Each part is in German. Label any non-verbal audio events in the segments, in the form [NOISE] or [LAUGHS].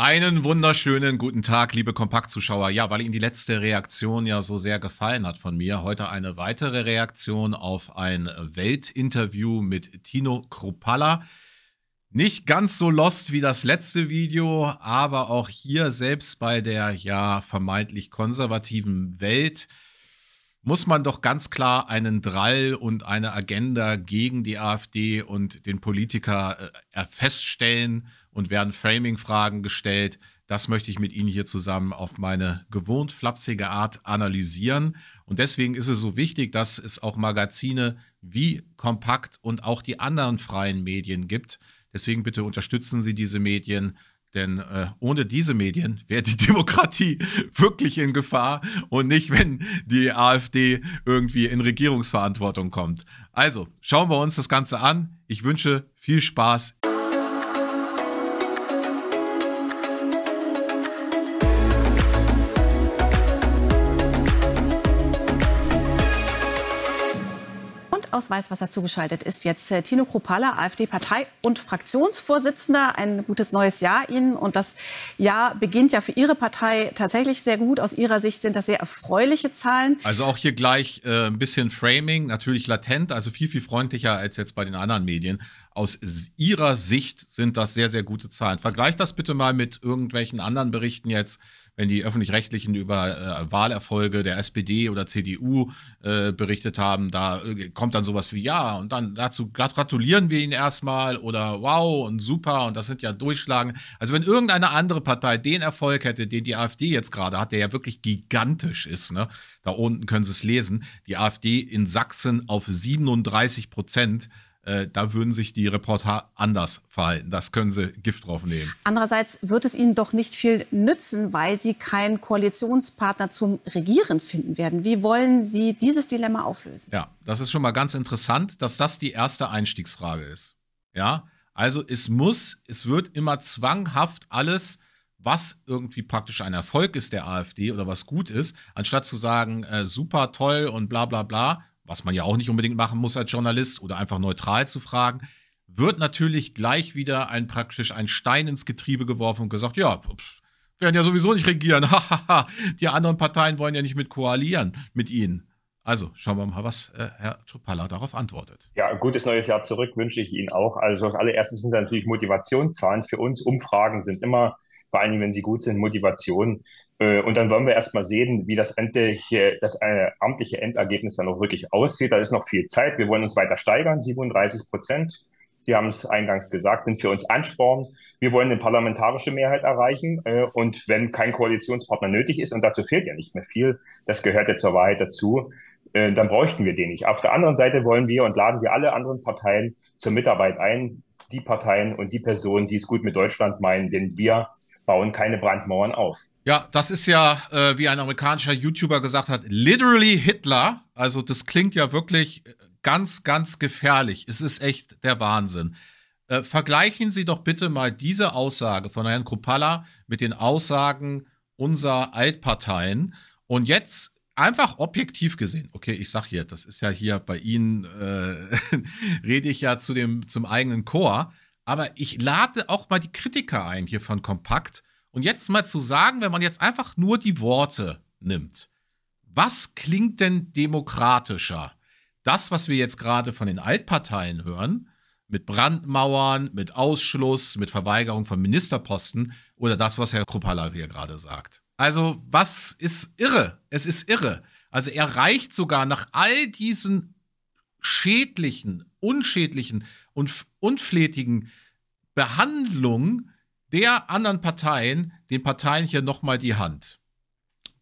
Einen wunderschönen guten Tag, liebe Kompaktzuschauer. Ja, weil Ihnen die letzte Reaktion ja so sehr gefallen hat von mir, heute eine weitere Reaktion auf ein Weltinterview mit Tino Kropalla. Nicht ganz so lost wie das letzte Video, aber auch hier selbst bei der ja vermeintlich konservativen Welt muss man doch ganz klar einen Drall und eine Agenda gegen die AfD und den Politiker äh, äh, feststellen und werden Framing-Fragen gestellt. Das möchte ich mit Ihnen hier zusammen auf meine gewohnt flapsige Art analysieren. Und deswegen ist es so wichtig, dass es auch Magazine wie Kompakt und auch die anderen freien Medien gibt. Deswegen bitte unterstützen Sie diese Medien, denn äh, ohne diese Medien wäre die [LAUGHS] Demokratie wirklich in Gefahr und nicht, wenn die AfD irgendwie in Regierungsverantwortung kommt. Also schauen wir uns das Ganze an. Ich wünsche viel Spaß aus Weißwasser zugeschaltet ist jetzt äh, Tino Kropala, AfD-Partei- und Fraktionsvorsitzender. Ein gutes neues Jahr Ihnen. Und das Jahr beginnt ja für Ihre Partei tatsächlich sehr gut. Aus Ihrer Sicht sind das sehr erfreuliche Zahlen. Also auch hier gleich äh, ein bisschen Framing, natürlich latent, also viel, viel freundlicher als jetzt bei den anderen Medien. Aus Ihrer Sicht sind das sehr, sehr gute Zahlen. Vergleicht das bitte mal mit irgendwelchen anderen Berichten jetzt wenn die Öffentlich-Rechtlichen über äh, Wahlerfolge der SPD oder CDU äh, berichtet haben, da äh, kommt dann sowas wie ja und dann dazu gratulieren wir ihnen erstmal oder wow und super und das sind ja Durchschlagen. Also wenn irgendeine andere Partei den Erfolg hätte, den die AfD jetzt gerade hat, der ja wirklich gigantisch ist, ne? Da unten können Sie es lesen. Die AfD in Sachsen auf 37 Prozent äh, da würden sich die Reporter anders verhalten. Das können sie Gift drauf nehmen. Andererseits wird es ihnen doch nicht viel nützen, weil sie keinen Koalitionspartner zum Regieren finden werden. Wie wollen Sie dieses Dilemma auflösen? Ja, das ist schon mal ganz interessant, dass das die erste Einstiegsfrage ist. Ja, also es muss, es wird immer zwanghaft alles was irgendwie praktisch ein Erfolg ist der AfD oder was gut ist, anstatt zu sagen, äh, super toll und bla bla bla, was man ja auch nicht unbedingt machen muss als Journalist oder einfach neutral zu fragen, wird natürlich gleich wieder ein praktisch ein Stein ins Getriebe geworfen und gesagt, ja, pf, werden ja sowieso nicht regieren. [LAUGHS] die anderen Parteien wollen ja nicht mit koalieren mit ihnen. Also schauen wir mal, was äh, Herr Topalla darauf antwortet. Ja, gutes neues Jahr zurück wünsche ich Ihnen auch. Also das allererste sind natürlich Motivationszahlen für uns. Umfragen sind immer, vor allem wenn sie gut sind, Motivation. Äh, und dann wollen wir erstmal sehen, wie das endliche, das äh, amtliche Endergebnis dann auch wirklich aussieht. Da ist noch viel Zeit. Wir wollen uns weiter steigern, 37 Prozent. Sie haben es eingangs gesagt, sind für uns Ansporn. Wir wollen eine parlamentarische Mehrheit erreichen. Äh, und wenn kein Koalitionspartner nötig ist, und dazu fehlt ja nicht mehr viel, das gehört ja zur Wahrheit dazu, äh, dann bräuchten wir den nicht. Auf der anderen Seite wollen wir und laden wir alle anderen Parteien zur Mitarbeit ein. Die Parteien und die Personen, die es gut mit Deutschland meinen, denn wir bauen keine Brandmauern auf. Ja, das ist ja, äh, wie ein amerikanischer YouTuber gesagt hat, literally Hitler. Also das klingt ja wirklich äh, ganz, ganz gefährlich. Es ist echt der Wahnsinn. Äh, vergleichen Sie doch bitte mal diese Aussage von Herrn Kupala mit den Aussagen unserer Altparteien. Und jetzt einfach objektiv gesehen, okay, ich sage hier, das ist ja hier bei Ihnen, äh, [LAUGHS] rede ich ja zu dem, zum eigenen Chor. Aber ich lade auch mal die Kritiker ein hier von Kompakt. Und jetzt mal zu sagen, wenn man jetzt einfach nur die Worte nimmt, was klingt denn demokratischer? Das, was wir jetzt gerade von den Altparteien hören, mit Brandmauern, mit Ausschluss, mit Verweigerung von Ministerposten oder das, was Herr Kruppalla hier gerade sagt. Also, was ist irre? Es ist irre. Also, er reicht sogar nach all diesen schädlichen, unschädlichen und unflätigen Behandlung der anderen Parteien, den Parteien hier nochmal die Hand.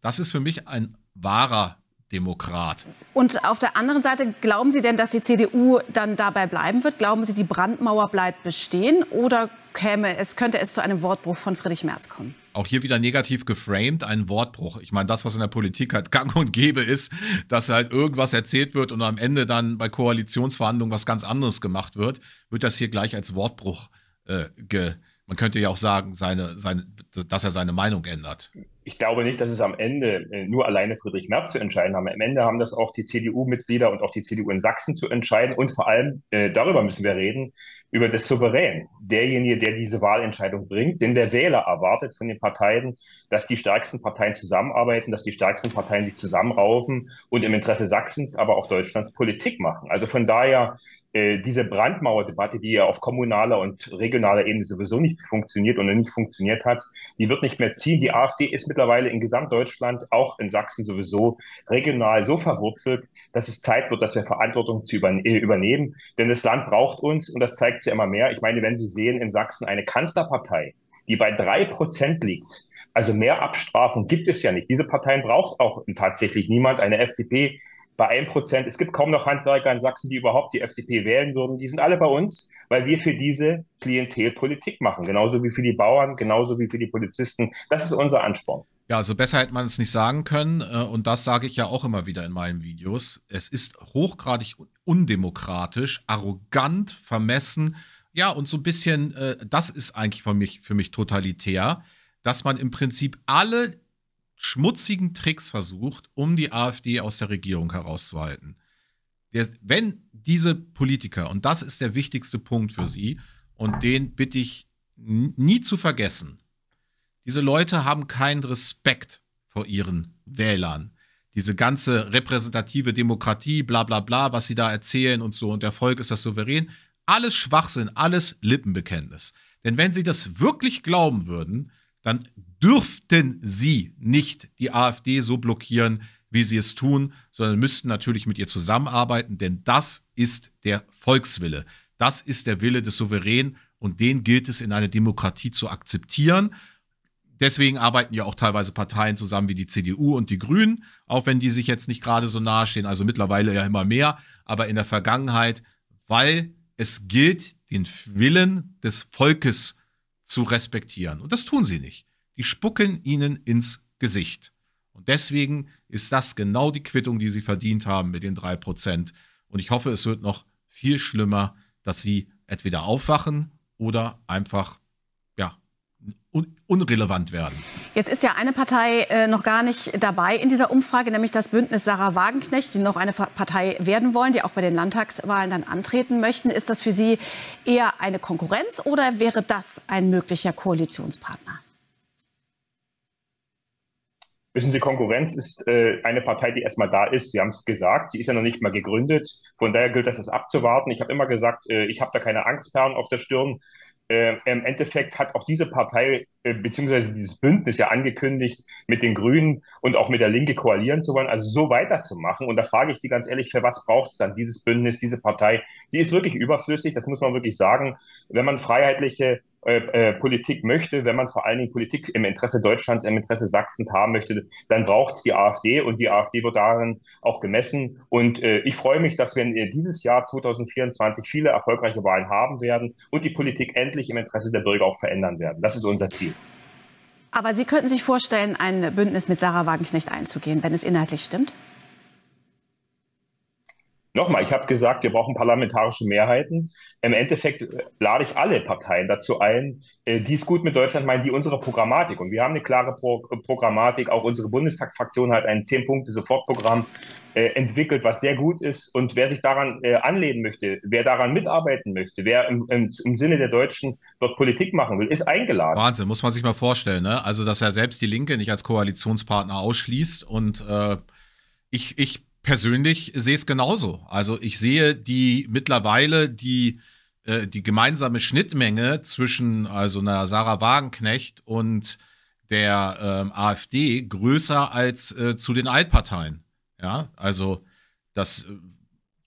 Das ist für mich ein wahrer Demokrat. Und auf der anderen Seite, glauben Sie denn, dass die CDU dann dabei bleiben wird? Glauben Sie, die Brandmauer bleibt bestehen oder käme es, könnte es zu einem Wortbruch von Friedrich Merz kommen? auch hier wieder negativ geframed, ein Wortbruch. Ich meine, das, was in der Politik halt gang und gäbe ist, dass halt irgendwas erzählt wird und am Ende dann bei Koalitionsverhandlungen was ganz anderes gemacht wird, wird das hier gleich als Wortbruch äh, ge man könnte ja auch sagen, seine, seine, dass er seine Meinung ändert. Ich glaube nicht, dass es am Ende äh, nur alleine Friedrich Merz zu entscheiden haben. Am Ende haben das auch die CDU-Mitglieder und auch die CDU in Sachsen zu entscheiden. Und vor allem, äh, darüber müssen wir reden, über das Souverän, derjenige, der diese Wahlentscheidung bringt. Denn der Wähler erwartet von den Parteien, dass die stärksten Parteien zusammenarbeiten, dass die stärksten Parteien sich zusammenraufen und im Interesse Sachsens, aber auch Deutschlands Politik machen. Also von daher äh, diese Brandmauerdebatte, die ja auf kommunaler und regionaler Ebene sowieso nicht funktioniert oder nicht funktioniert hat, die wird nicht mehr ziehen. Die AfD ist mittlerweile in Gesamtdeutschland, auch in Sachsen sowieso, regional so verwurzelt, dass es Zeit wird, dass wir Verantwortung zu übernehmen. Denn das Land braucht uns und das zeigt zeigt ja immer mehr. Ich meine, wenn Sie sehen, in Sachsen eine Kanzlerpartei, die bei drei Prozent liegt, also mehr Abstrafung gibt es ja nicht. Diese Parteien braucht auch tatsächlich niemand. Eine FDP bei einem Prozent. Es gibt kaum noch Handwerker in Sachsen, die überhaupt die FDP wählen würden. Die sind alle bei uns, weil wir für diese Klientel Politik machen. Genauso wie für die Bauern, genauso wie für die Polizisten. Das ist unser Ansporn. Ja, also besser hätte man es nicht sagen können. Äh, und das sage ich ja auch immer wieder in meinen Videos. Es ist hochgradig undemokratisch, arrogant, vermessen. Ja, und so ein bisschen, äh, das ist eigentlich für mich, für mich totalitär, dass man im Prinzip alle schmutzigen Tricks versucht, um die AfD aus der Regierung herauszuhalten. Der, wenn diese Politiker, und das ist der wichtigste Punkt für sie, und den bitte ich nie zu vergessen, diese Leute haben keinen Respekt vor ihren Wählern. Diese ganze repräsentative Demokratie, bla bla bla, was sie da erzählen und so, und der Volk ist das souverän. Alles Schwachsinn, alles Lippenbekenntnis. Denn wenn sie das wirklich glauben würden, dann dürften sie nicht die AfD so blockieren, wie sie es tun, sondern müssten natürlich mit ihr zusammenarbeiten, denn das ist der Volkswille. Das ist der Wille des Souveränen und den gilt es in einer Demokratie zu akzeptieren deswegen arbeiten ja auch teilweise Parteien zusammen wie die CDU und die Grünen, auch wenn die sich jetzt nicht gerade so nahe stehen, also mittlerweile ja immer mehr, aber in der Vergangenheit, weil es gilt, den Willen des Volkes zu respektieren. Und das tun sie nicht. Die spucken ihnen ins Gesicht. Und deswegen ist das genau die Quittung, die sie verdient haben mit den drei Prozent. Und ich hoffe, es wird noch viel schlimmer, dass sie entweder aufwachen oder einfach un unrelevant werden. Jetzt ist ja eine Partei äh, noch gar nicht dabei in dieser Umfrage, nämlich das Bündnis Sarah Wagenknecht, die noch eine Partei werden wollen, die auch bei den Landtagswahlen dann antreten möchten. Ist das für Sie eher eine Konkurrenz oder wäre das ein möglicher Koalitionspartner? Wissen Sie, Konkurrenz ist äh, eine Partei, die erstmal da ist. Sie haben es gesagt, sie ist ja noch nicht mal gegründet. Von daher gilt das es abzuwarten. Ich habe immer gesagt, äh, ich habe da keine Angstperlen auf der Stirn äh, im Endeffekt hat auch diese Partei äh, beziehungsweise dieses Bündnis ja angekündigt, mit den Grünen und auch mit der Linke koalieren zu wollen, also so weiterzumachen. Und da frage ich Sie ganz ehrlich, für was braucht es dann dieses Bündnis, diese Partei? Sie ist wirklich überflüssig, das muss man wirklich sagen. Wenn man freiheitliche äh, äh, Politik möchte, wenn man vor allen Dingen Politik im Interesse Deutschlands, im Interesse Sachsens haben möchte, dann braucht es die AfD und die AfD wird darin auch gemessen. Und äh, ich freue mich, dass wir äh, dieses Jahr 2024 viele erfolgreiche Wahlen haben werden und die Politik endlich im Interesse der Bürger auch verändern werden. Das ist unser Ziel. Aber Sie könnten sich vorstellen, ein Bündnis mit Sarah Wagenknecht einzugehen, wenn es inhaltlich stimmt? Nochmal, ich habe gesagt, wir brauchen parlamentarische Mehrheiten. Im Endeffekt äh, lade ich alle Parteien dazu ein, äh, die es gut mit Deutschland meinen, die unsere Programmatik. Und wir haben eine klare Pro äh, Programmatik. Auch unsere Bundestagsfraktion hat ein Zehn-Punkte-Sofortprogramm äh, entwickelt, was sehr gut ist. Und wer sich daran anlehnen möchte, wer daran mitarbeiten möchte, wer im, im, im, Sinne der Deutschen dort Politik machen will, ist eingeladen. Wahnsinn, muss man sich mal vorstellen. Ne? Also, dass er selbst die Linke nicht als Koalitionspartner ausschließt und äh, ich, ich persönlich sehe es genauso. Also ich sehe die mittlerweile die äh, die gemeinsame Schnittmenge zwischen also einer Sarah Wagenknecht und der ähm, AfD größer als äh, zu den Altparteien. Ja, also das äh,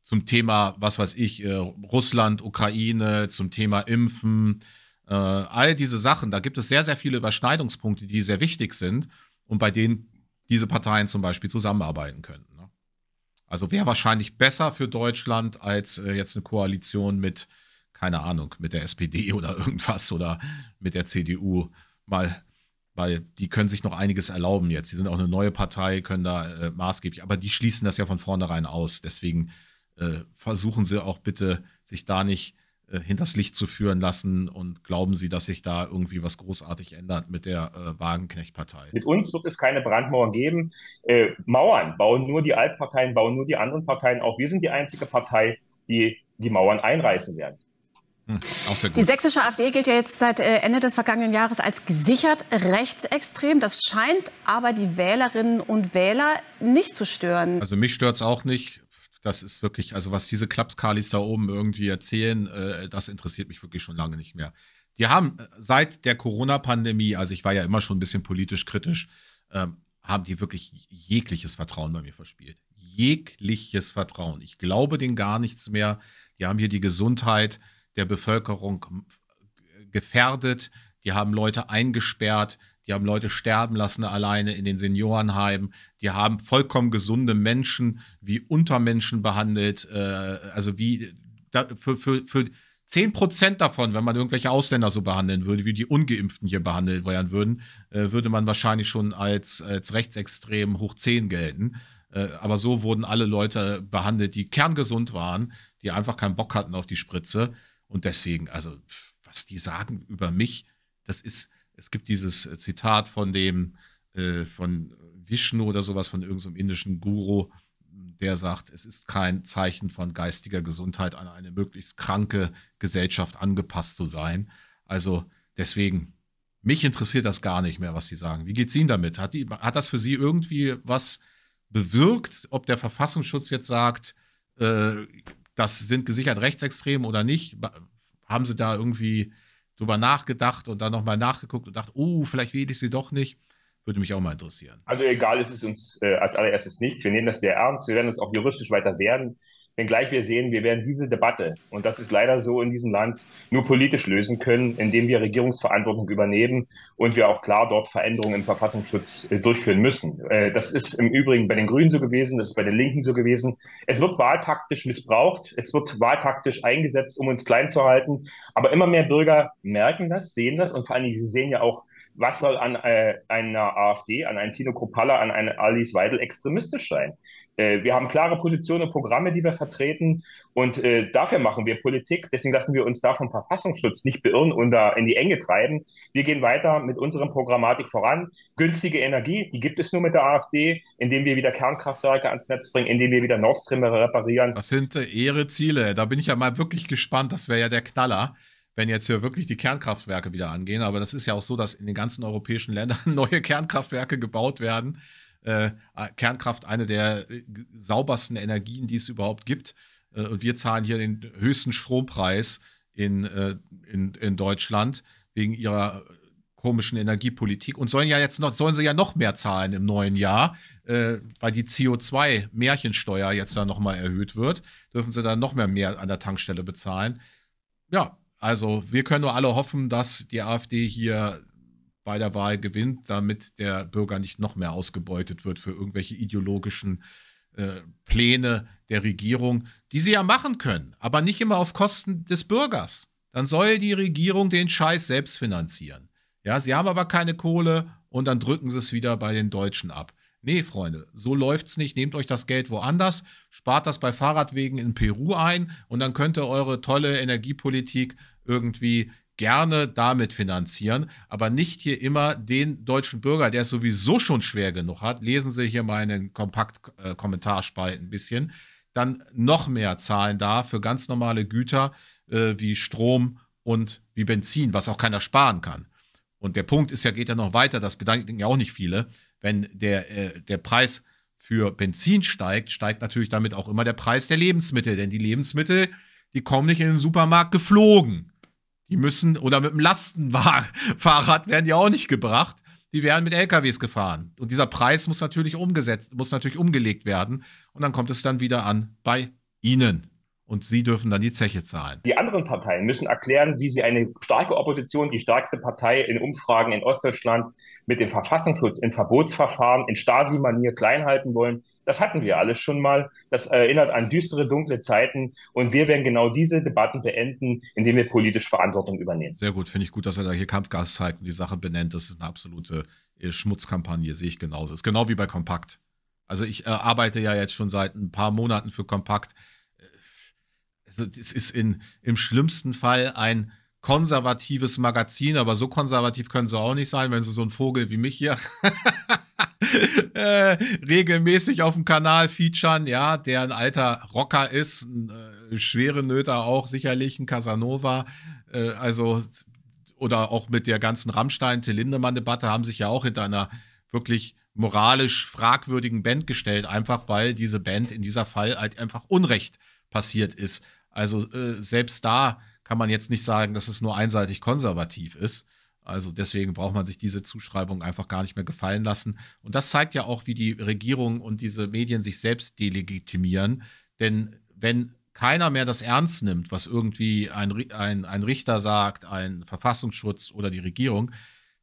zum Thema, was weiß ich, äh, Russland, Ukraine, zum Thema Impfen, äh, all diese Sachen, da gibt es sehr, sehr viele Überschneidungspunkte, die sehr wichtig sind und bei denen diese Parteien zum Beispiel zusammenarbeiten könnten. Ne? Also wäre wahrscheinlich besser für Deutschland als äh, jetzt eine Koalition mit, keine Ahnung, mit der SPD [LAUGHS] oder irgendwas oder mit der CDU mal, weil die können sich noch einiges erlauben jetzt. Die sind auch eine neue Partei, können da äh, maßgeblich, aber die schließen das ja von vornherein aus. Deswegen äh, versuchen sie auch bitte, sich da nicht äh, hinters Licht zu führen lassen und glauben Sie, dass sich da irgendwie was großartig ändert mit der äh, wagenknecht Mit uns wird es keine Brandmauern geben. Äh, Mauern bauen nur die Altparteien, bauen nur die anderen Parteien. Auch wir sind die einzige Partei, die die Mauern einreißen werden. Hm, die sächsische AfD gilt ja jetzt seit äh, Ende des vergangenen Jahres als gesichert rechtsextrem. Das scheint aber die Wählerinnen und Wähler nicht zu stören. Also mich stört es auch nicht das ist wirklich, also was diese Klapskalis da oben irgendwie erzählen, äh, das interessiert mich wirklich schon lange nicht mehr. Die haben äh, seit der Corona-Pandemie, also ich war ja immer schon ein bisschen politisch kritisch, ähm, haben die wirklich jegliches Vertrauen bei mir verspielt. Jegliches Vertrauen. Ich glaube denen gar nichts mehr. Die haben hier die Gesundheit der Bevölkerung ähm, gefährdet. Die haben Leute eingesperrt die haben Leute sterben lassen alleine in den Seniorenheimen, die haben vollkommen gesunde Menschen wie Untermenschen behandelt, äh, also wie da, für, für, für 10% davon, wenn man irgendwelche Ausländer so behandeln würde, wie die Ungeimpften hier behandelt werden würden, äh, würde man wahrscheinlich schon als, als rechtsextrem hoch 10 gelten. Äh, aber so wurden alle Leute behandelt, die kerngesund waren, die einfach keinen Bock hatten auf die Spritze. Und deswegen, also, was die sagen über mich, das ist, es gibt dieses äh, Zitat von dem, äh, von Vishnu oder sowas, von irgendeinem so indischen Guru, der sagt, es ist kein Zeichen von geistiger Gesundheit, an eine möglichst kranke Gesellschaft angepasst zu sein. Also deswegen, mich interessiert das gar nicht mehr, was Sie sagen. Wie geht es Ihnen damit? Hat, die, hat das für Sie irgendwie was bewirkt, ob der Verfassungsschutz jetzt sagt, äh, das sind gesichert Rechtsextreme oder nicht? Haben Sie da irgendwie drüber nachgedacht und dann nochmal nachgeguckt und dachte, oh, vielleicht wähle ich sie doch nicht. Würde mich auch mal interessieren. Also egal ist es uns äh, als allererstes nicht. Wir nehmen das sehr ernst. Wir werden uns auch juristisch weiter werden. Wenngleich wir sehen, wir werden diese Debatte, und das ist leider so in diesem Land, nur politisch lösen können, indem wir Regierungsverantwortung übernehmen und wir auch klar dort Veränderungen im Verfassungsschutz äh, durchführen müssen. Äh, das ist im Übrigen bei den Grünen so gewesen, das ist bei den Linken so gewesen. Es wird wahltaktisch missbraucht, es wird wahltaktisch eingesetzt, um uns klein zu halten. Aber immer mehr Bürger merken das, sehen das und vor allen Dingen, sie sehen ja auch, was soll an äh, einer AfD, an einem Tino Kropalla, an einem Alice Weidel extremistisch sein? Äh, wir haben klare Positionen und Programme, die wir vertreten und äh, dafür machen wir Politik. Deswegen lassen wir uns da vom Verfassungsschutz nicht beirren und da in die Enge treiben. Wir gehen weiter mit unserem Programmatik voran. Günstige Energie, die gibt es nur mit der AfD, indem wir wieder Kernkraftwerke ans Netz bringen, indem wir wieder Nord Stream reparieren. Das sind äh, Ehre Ziele. Da bin ich ja mal wirklich gespannt. Das wäre ja der Knaller wenn jetzt hier wirklich die Kernkraftwerke wieder angehen. Aber das ist ja auch so, dass in den ganzen europäischen Ländern [LAUGHS] neue Kernkraftwerke gebaut werden. Äh, äh Kernkraft eine der äh, saubersten Energien, die es überhaupt gibt. Äh, und wir zahlen hier den höchsten Strompreis in, äh, in, in Deutschland wegen ihrer äh, komischen Energiepolitik und sollen ja jetzt noch, sollen sie ja noch mehr zahlen im neuen Jahr, äh, weil die CO2-Märchensteuer jetzt dann nochmal erhöht wird, dürfen sie dann noch mehr, mehr an der Tankstelle bezahlen. Ja, also wir können nur alle hoffen, dass die AfD hier bei der Wahl gewinnt, damit der Bürger nicht noch mehr ausgebeutet wird für irgendwelche ideologischen äh, Pläne der Regierung, die sie ja machen können, aber nicht immer auf Kosten des Bürgers. Dann soll die Regierung den Scheiß selbst finanzieren. Ja, sie haben aber keine Kohle und dann drücken sie es wieder bei den Deutschen ab. Nee, Freunde, so läuft's nicht. Nehmt euch das Geld woanders, spart das bei Fahrradwegen in Peru ein und dann könnt ihr eure tolle Energiepolitik irgendwie gerne damit finanzieren, aber nicht hier immer den deutschen Bürger, der es sowieso schon schwer genug hat, lesen Sie hier meinen Kompakt-Kommentarspalten äh, ein bisschen, dann noch mehr zahlen da für ganz normale Güter äh, wie Strom und wie Benzin, was auch keiner sparen kann. Und der Punkt ist ja, geht ja noch weiter, das bedanken ja auch nicht viele. Wenn der, äh, der Preis für Benzin steigt, steigt natürlich damit auch immer der Preis der Lebensmittel. Denn die Lebensmittel, die kommen nicht in den Supermarkt geflogen. Die müssen, oder mit dem Lastenfahrrad [LAUGHS] werden die auch nicht gebracht. Die werden mit LKWs gefahren. Und dieser Preis muss natürlich umgesetzt, muss natürlich umgelegt werden. Und dann kommt es dann wieder an bei Ihnen und sie dürfen dann die Zeche zahlen. Die anderen Parteien müssen erklären, wie sie eine starke Opposition, die stärkste Partei in Umfragen in Ostdeutschland, mit dem Verfassungsschutz, in Verbotsverfahren, in Stasi-Manier klein halten wollen. Das hatten wir alles schon mal. Das erinnert an düstere, dunkle Zeiten. Und wir werden genau diese Debatten beenden, indem wir politisch Verantwortung übernehmen. Sehr gut, finde ich gut, dass er da hier Kampfgas zeigt und die Sache benennt. Das ist eine absolute äh, Schmutzkampagne, sehe ich genauso. Das ist genau wie bei Kompakt. Also ich äh, arbeite ja jetzt schon seit ein paar Monaten für Kompakt äh, also es ist in, im schlimmsten Fall ein konservatives Magazin, aber so konservativ können sie auch nicht sein, wenn sie so einen Vogel wie mich hier [LAUGHS] äh, regelmäßig auf dem Kanal featuren, ja, der ein alter Rocker ist, ein äh, schwere Nöter auch sicherlich, ein Casanova, äh, also oder auch mit der ganzen Rammstein-Till-Lindemann-Debatte haben sich ja auch hinter einer wirklich moralisch fragwürdigen Band gestellt, einfach weil diese Band in dieser Fall halt einfach Unrecht passiert ist. Also äh, selbst da kann man jetzt nicht sagen, dass es nur einseitig konservativ ist. Also deswegen braucht man sich diese Zuschreibung einfach gar nicht mehr gefallen lassen. Und das zeigt ja auch, wie die Regierung und diese Medien sich selbst delegitimieren. Denn wenn keiner mehr das ernst nimmt, was irgendwie ein, ein, ein Richter sagt, ein Verfassungsschutz oder die Regierung,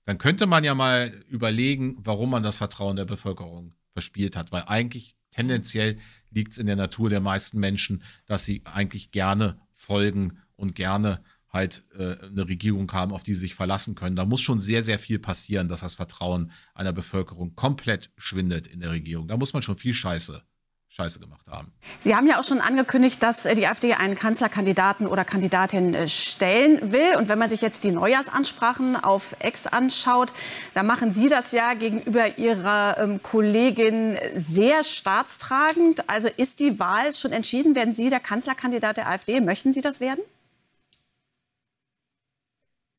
dann könnte man ja mal überlegen, warum man das Vertrauen der Bevölkerung verspielt hat. Weil eigentlich tendenziell liegt es in der Natur der meisten Menschen, dass sie eigentlich gerne folgen und gerne halt äh, eine Regierung haben, auf die sie sich verlassen können. Da muss schon sehr, sehr viel passieren, dass das Vertrauen einer Bevölkerung komplett schwindet in der Regierung. Da muss man schon viel Scheiße Scheiße gemacht haben. Sie haben ja auch schon angekündigt, dass äh, die AfD einen Kanzlerkandidaten oder Kandidatin äh, stellen will. Und wenn man sich jetzt die Neujahrsansprachen auf Ex anschaut, da machen Sie das ja gegenüber Ihrer ähm, Kollegin sehr staatstragend. Also ist die Wahl schon entschieden? Werden Sie der Kanzlerkandidat der AfD? Möchten Sie das werden?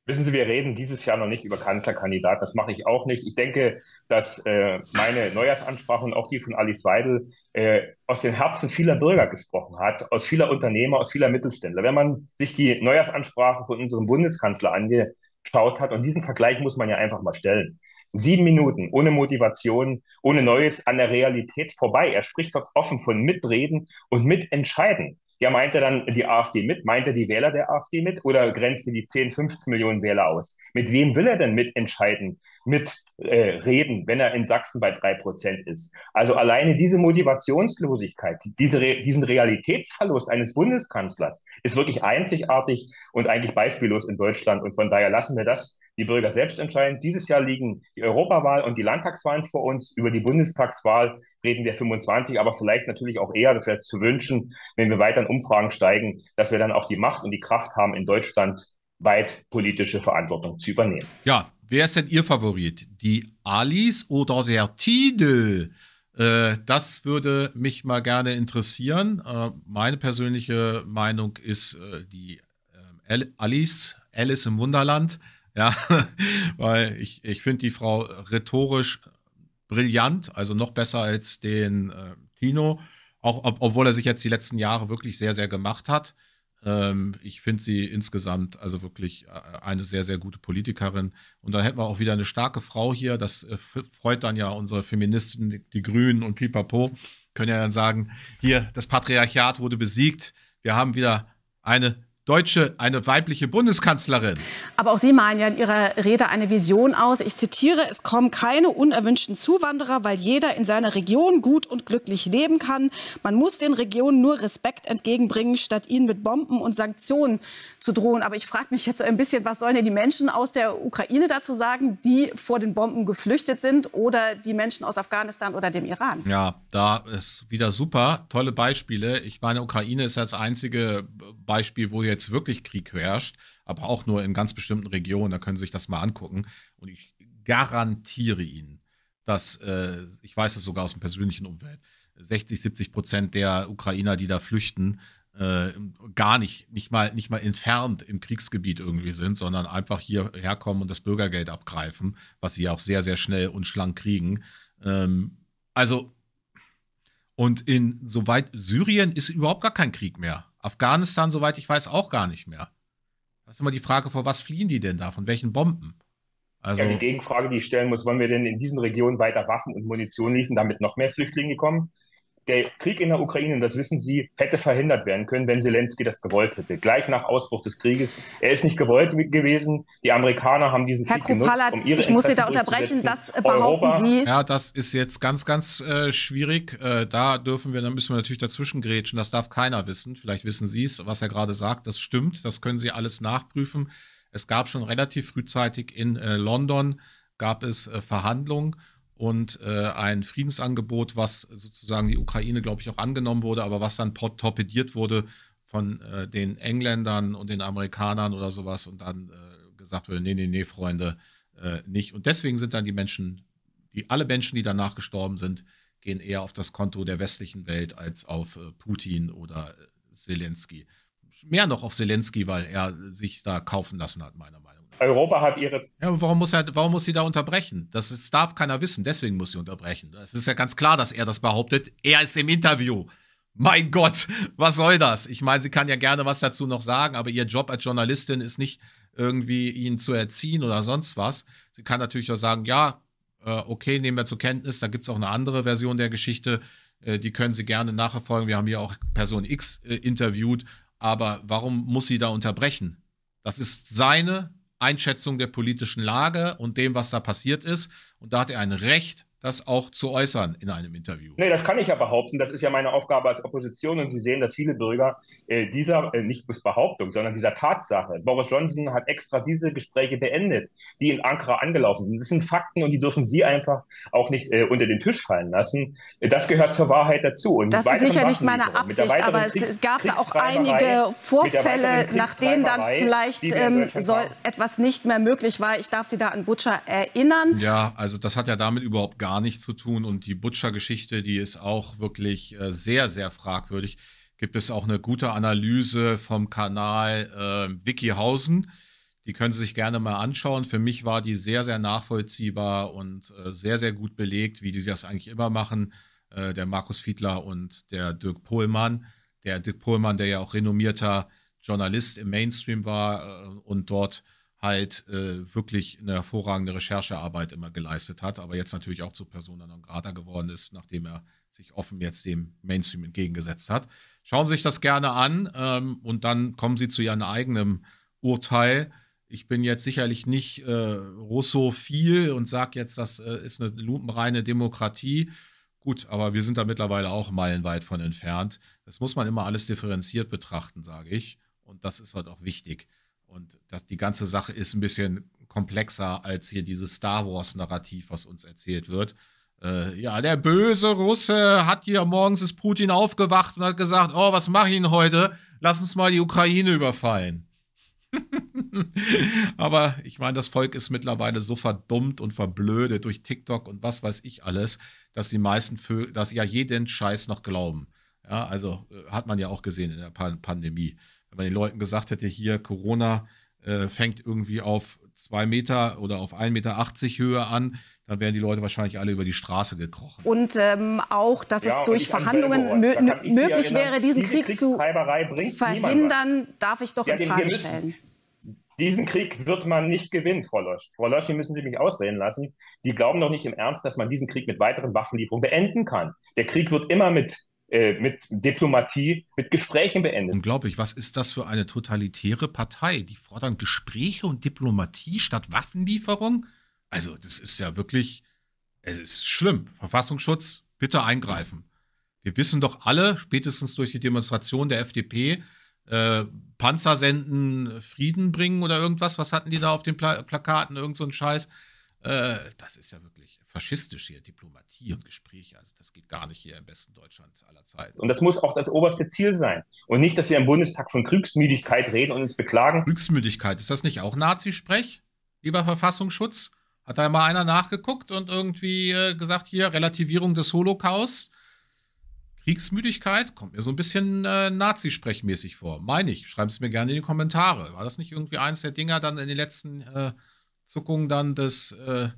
Wissen Sie, wir reden dieses Jahr noch nicht über Kanzlerkandidat. Das mache ich auch nicht. Ich denke, dass äh, meine Neujahrsansprache und auch die von Alice Weidel äh, aus den Herzen vieler Bürger gesprochen hat, aus vieler Unternehmer, aus vieler Mittelständler. Wenn man sich die Neujahrsansprache von unserem Bundeskanzler angeschaut hat, und diesen Vergleich muss man ja einfach mal stellen. Sieben Minuten ohne Motivation, ohne Neues an der Realität vorbei. Er spricht dort offen von Mitreden und Mitentscheiden. Ja, meint er dann die AfD mit? Meint er die Wähler der AfD mit? Oder grenzt er die 10, 15 Millionen Wähler aus? Mit wem will er denn mitentscheiden? Mit äh, reden, wenn er in Sachsen bei drei Prozent ist. Also alleine diese Motivationslosigkeit, diese Re diesen Realitätsverlust eines Bundeskanzlers ist wirklich einzigartig und eigentlich beispiellos in Deutschland. Und von daher lassen wir das die Bürger selbst entscheiden. Dieses Jahr liegen die Europawahl und die Landtagswahlen vor uns. Über die Bundestagswahl reden wir 25, aber vielleicht natürlich auch eher, das wäre zu wünschen, wenn wir weiter in Umfragen steigen, dass wir dann auch die Macht und die Kraft haben, in Deutschland weit politische Verantwortung zu übernehmen. Ja, Wer ist denn Ihr Favorit? Die Alice oder der Tide? Äh, das würde mich mal gerne interessieren. Äh, meine persönliche Meinung ist äh, die äh, Alice, Alice im Wunderland. Ja, [LAUGHS] weil ich, ich finde die Frau rhetorisch brillant, also noch besser als den äh, Tino, auch ob, obwohl er sich jetzt die letzten Jahre wirklich sehr, sehr gemacht hat. Ähm, ich finde sie insgesamt also wirklich äh, eine sehr, sehr gute Politikerin. Und dann hätten wir auch wieder eine starke Frau hier. Das äh, freut dann ja unsere Feministen, die Grünen und Pipapo, können ja dann sagen, hier, das Patriarchat wurde besiegt. Wir haben wieder eine Deutsche, eine weibliche Bundeskanzlerin. Aber auch Sie malen ja in Ihrer Rede eine Vision aus. Ich zitiere, es kommen keine unerwünschten Zuwanderer, weil jeder in seiner Region gut und glücklich leben kann. Man muss den Regionen nur Respekt entgegenbringen, statt ihnen mit Bomben und Sanktionen zu drohen. Aber ich frage mich jetzt so ein bisschen, was sollen denn die Menschen aus der Ukraine dazu sagen, die vor den Bomben geflüchtet sind oder die Menschen aus Afghanistan oder dem Iran? Ja, da ist wieder super, tolle Beispiele. Ich meine, Ukraine ist das einzige Beispiel, wo jetzt jetzt wirklich Krieg herrscht, aber auch nur in ganz bestimmten Regionen, da können Sie sich das mal angucken. Und ich garantiere Ihnen, dass, äh, ich weiß das sogar aus dem persönlichen Umfeld, 60, 70 Prozent der Ukrainer, die da flüchten, äh, gar nicht, nicht mal, nicht mal entfernt im Kriegsgebiet irgendwie sind, sondern einfach hierher kommen und das Bürgergeld abgreifen, was sie ja auch sehr, sehr schnell und schlank kriegen. Ähm, also, und in soweit Syrien ist überhaupt gar kein Krieg mehr. Afghanistan, soweit ich weiß, auch gar nicht mehr. Das ist immer die Frage, vor was fliehen die denn da? Von welchen Bomben? Also, ja, die Gegenfrage, die ich stellen muss, wollen wir denn in diesen Regionen weiter Waffen und Munition liefern, damit noch mehr Flüchtlinge kommen? der Krieg in der Ukraine, das wissen Sie, hätte verhindert werden können, wenn Zelensky das gewollt hätte. Gleich nach Ausbruch des Krieges. Er ist nicht gewollt gewesen. Die Amerikaner haben diesen Herr Krieg Krupala, genutzt, um ihre ich muss Sie da unterbrechen. Das behaupten Europa. Sie. Ja, das ist jetzt ganz, ganz äh, schwierig. Äh, da dürfen wir, da müssen wir natürlich dazwischen grätschen. Das darf keiner wissen. Vielleicht wissen Sie es, was er gerade sagt. Das stimmt. Das können Sie alles nachprüfen. Es gab schon relativ frühzeitig in äh, London gab es äh, Verhandlungen und äh, ein Friedensangebot, was sozusagen die Ukraine, glaube ich, auch angenommen wurde, aber was dann torpediert wurde von äh, den Engländern und den Amerikanern oder sowas und dann äh, gesagt wurde, nee, nee, nee, Freunde, äh, nicht. Und deswegen sind dann die Menschen, die alle Menschen, die danach gestorben sind, gehen eher auf das Konto der westlichen Welt als auf äh, Putin oder äh, Zelensky. Mehr noch auf Zelensky, weil er sich da kaufen lassen hat, meiner Meinung nach. Europa hat ihre. Ja, warum muss, er, warum muss sie da unterbrechen? Das, ist, darf keiner wissen, deswegen muss sie unterbrechen. Es ist ja ganz klar, dass er das behauptet. Er ist im Interview. Mein Gott, was soll das? Ich meine, sie kann ja gerne was dazu noch sagen, aber ihr Job als Journalistin ist nicht irgendwie, ihn zu erziehen oder sonst was. Sie kann natürlich auch sagen, ja, äh, okay, nehmen wir zur Kenntnis, da gibt es auch eine andere Version der Geschichte, äh, die können Sie gerne nachverfolgen. Wir haben hier auch Person X äh, interviewt, aber warum muss sie da unterbrechen? Das ist seine Einschätzung der politischen Lage und dem, was da passiert ist. Und da hat er ein Recht, das auch zu äußern in einem Interview. Nee, das kann ich ja behaupten. Das ist ja meine Aufgabe als Opposition. Und Sie sehen, dass viele Bürger äh, dieser, äh, nicht bloß Behauptung, sondern dieser Tatsache, Boris Johnson hat extra diese Gespräche beendet, die in Ankara angelaufen sind. Das sind Fakten und die dürfen Sie einfach auch nicht äh, unter den Tisch fallen lassen. Das gehört zur Wahrheit dazu. Und das ist sicher nicht meine Absicht, aber Kriegs es gab da auch einige Vorfälle, nach denen dann vielleicht ähm, soll etwas nicht mehr möglich war. Ich darf Sie da an Butcher erinnern. Ja, also das hat ja damit überhaupt gar gar nichts zu tun. Und die Butcher-Geschichte, die ist auch wirklich äh, sehr, sehr fragwürdig. Gibt es auch eine gute Analyse vom Kanal äh, Wikihausen. Die können Sie sich gerne mal anschauen. Für mich war die sehr, sehr nachvollziehbar und äh, sehr, sehr gut belegt, wie die das eigentlich immer machen. Äh, der Markus Fiedler und der Dirk Pohlmann. Der Dirk Pohlmann, der ja auch renommierter Journalist im Mainstream war äh, und dort halt äh, wirklich eine hervorragende Recherchearbeit immer geleistet hat, aber jetzt natürlich auch zu Persona non grata geworden ist, nachdem er sich offen jetzt dem Mainstream entgegengesetzt hat. Schauen Sie sich das gerne an ähm, und dann kommen Sie zu Ihrem eigenen Urteil. Ich bin jetzt sicherlich nicht äh, russophil und sage jetzt, das äh, ist eine lupenreine Demokratie. Gut, aber wir sind da mittlerweile auch meilenweit von entfernt. Das muss man immer alles differenziert betrachten, sage ich. Und das ist halt auch wichtig. Und das, die ganze Sache ist ein bisschen komplexer als hier dieses Star Wars-Narrativ, was uns erzählt wird. Äh, ja, der böse Russe hat hier morgens ist Putin aufgewacht und hat gesagt, oh, was mache ich denn heute? Lass uns mal die Ukraine überfallen. [LAUGHS] Aber ich meine, das Volk ist mittlerweile so verdummt und verblödet durch TikTok und was weiß ich alles, dass die meisten, für, dass ja jeden Scheiß noch glauben. Ja, also äh, hat man ja auch gesehen in der Pan Pandemie wenn man den Leuten gesagt hätte, hier Corona äh, fängt irgendwie auf 2 Meter oder auf 1,80 Meter Höhe an, dann wären die Leute wahrscheinlich alle über die Straße gekrochen. Und ähm, auch, dass ja, es durch Verhandlungen mö da möglich wäre, genau- diesen Krieg zu verhindern, darf ich doch ja, in Frage stellen. Diesen Krieg wird man nicht gewinnen, Frau Losch. Frau Losch, Sie müssen Sie mich ausreden lassen. Die glauben doch nicht im Ernst, dass man diesen Krieg mit weiteren Waffenlieferungen beenden kann. Der Krieg wird immer mit äh, mit Diplomatie, mit Gesprächen beendet. Unglaublich, was ist das für eine totalitäre Partei? Die fordern Gespräche und Diplomatie statt Waffenlieferung? Also, das ist ja wirklich, es ist schlimm. Verfassungsschutz, bitte eingreifen. Wir wissen doch alle, spätestens durch die Demonstration der FDP, äh, Panzer senden, Frieden bringen oder irgendwas. Was hatten die da auf den Pla Plakaten? Irgend so ein Scheiß. Äh, das ist ja wirklich faschistisch hier, Diplomatie und Gespräche. Also das geht gar nicht hier im besten Deutschland aller Zeiten. Und das muss auch das oberste Ziel sein. Und nicht, dass wir im Bundestag von Kriegsmüdigkeit reden und uns beklagen. Kriegsmüdigkeit, ist das nicht auch Nazisprech? sprech lieber Verfassungsschutz? Hat da mal einer nachgeguckt und irgendwie äh, gesagt, hier Relativierung des Holocaust? Kriegsmüdigkeit kommt mir so ein bisschen äh, nazi vor. Meine ich. Schreibt es mir gerne in die Kommentare. War das nicht irgendwie eins der Dinger dann in den letzten äh, Zuckung dann des, äh,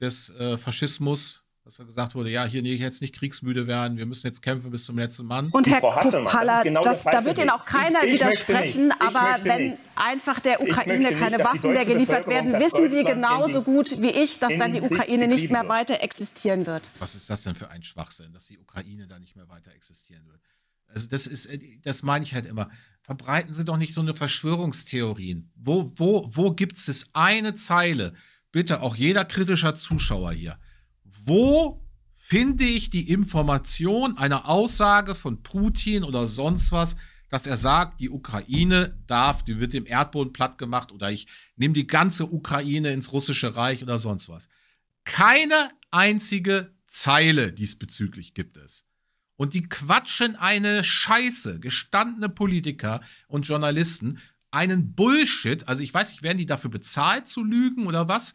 des äh, Faschismus, dass er gesagt wurde, ja, hier nee, jetzt nicht kriegsmüde werden, wir müssen jetzt kämpfen bis zum letzten Mann. Und Herr Kupala, genau da wird Ihnen auch keiner ich, ich widersprechen, aber wenn nicht. einfach der Ukraine keine Waffen mehr geliefert werden, wissen Sie genauso gut wie ich, dass dann die Ukraine nicht mehr weiter existieren wird. Was ist das denn für ein Schwachsinn, dass die Ukraine da nicht mehr weiter existieren wird? Also das ist, äh, das meine ich halt immer. Verbreiten Sie doch nicht so eine Verschwörungstheorien. Wo, wo, wo gibt es eine Zeile? Bitte auch jeder kritischer Zuschauer hier. Wo finde ich die Information einer Aussage von Putin oder sonst was, dass er sagt, die Ukraine darf, die wird dem Erdboden platt gemacht oder ich nehme die ganze Ukraine ins russische Reich oder sonst was. Keine einzige Zeile diesbezüglich gibt es. Und die quatschen eine Scheiße, gestandene Politiker und Journalisten, einen Bullshit. Also ich weiß nicht, werden die dafür bezahlt zu lügen oder was?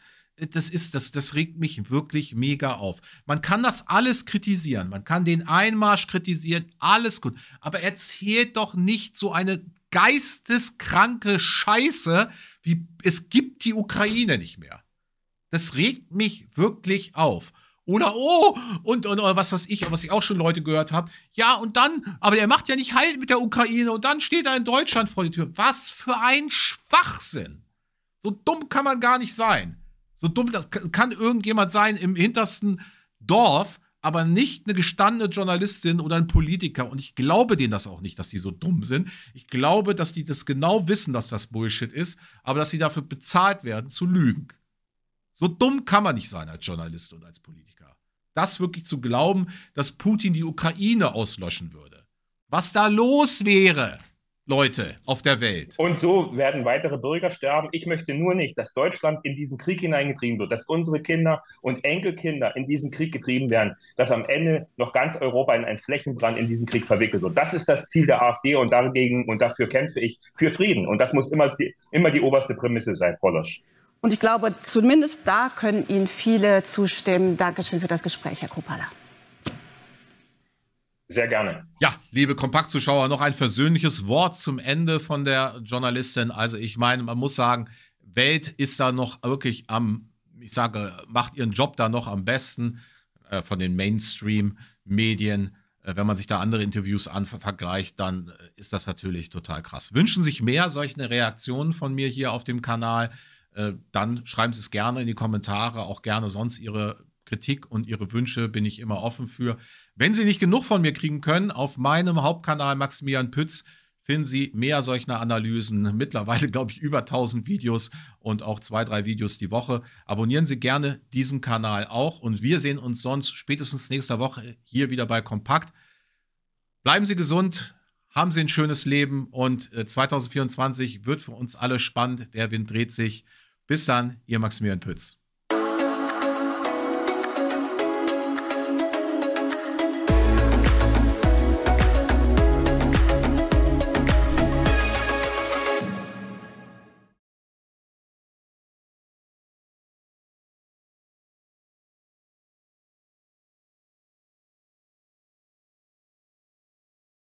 Das ist, das, das regt mich wirklich mega auf. Man kann das alles kritisieren. Man kann den Einmarsch kritisieren, alles gut. Aber erzählt doch nicht so eine geisteskranke Scheiße, wie es gibt die Ukraine nicht mehr. Das regt mich wirklich auf. Oder oh, und, und oder was weiß ich, was ich auch schon Leute gehört habe. Ja, und dann, aber der macht ja nicht Halt mit der Ukraine und dann steht er in Deutschland vor der Tür. Was für ein Schwachsinn. So dumm kann man gar nicht sein. So dumm kann irgendjemand sein im hintersten Dorf, aber nicht eine gestandene Journalistin oder ein Politiker. Und ich glaube denen das auch nicht, dass die so dumm sind. Ich glaube, dass die das genau wissen, dass das Bullshit ist, aber dass sie dafür bezahlt werden, zu lügen. So dumm kann man nicht sein als Journalist und als Politiker. Das wirklich zu glauben, dass Putin die Ukraine auslöschen würde. Was da los wäre, Leute auf der Welt. Und so werden weitere Bürger sterben. Ich möchte nur nicht, dass Deutschland in diesen Krieg hineingetrieben wird, dass unsere Kinder und Enkelkinder in diesen Krieg getrieben werden, dass am Ende noch ganz Europa in einen Flächenbrand in diesen Krieg verwickelt wird. Das ist das Ziel der AfD und dagegen und dafür kämpfe ich für Frieden. Und das muss immer die, immer die oberste Prämisse sein, Frau Losch. Und ich glaube, zumindest da können Ihnen viele zustimmen. Dankeschön für das Gespräch, Herr Kupala. Sehr gerne. Ja, liebe Kompaktzuschauer, noch ein versöhnliches Wort zum Ende von der Journalistin. Also ich meine, man muss sagen, Welt ist da noch wirklich am, ich sage, macht ihren Job da noch am besten äh, von den Mainstream-Medien. Äh, wenn man sich da andere Interviews an vergleicht, dann äh, ist das natürlich total krass. Wünschen sich mehr solche Reaktionen von mir hier auf dem Kanal. Äh, dann schreiben Sie es gerne in die Kommentare, auch gerne sonst Ihre Kritik und Ihre Wünsche bin ich immer offen für. Wenn Sie nicht genug von mir kriegen können, auf meinem Hauptkanal Maximilian Pütz finden Sie mehr solcher Analysen. Mittlerweile, glaube ich, über 1000 Videos und auch zwei, drei Videos die Woche. Abonnieren Sie gerne diesen Kanal auch und wir sehen uns sonst spätestens nächste Woche hier wieder bei Kompakt. Bleiben Sie gesund, haben Sie ein schönes Leben und 2024 äh, wird für uns alle spannend. Der Wind dreht sich. Bis dann, ihr Maximilian Pütz.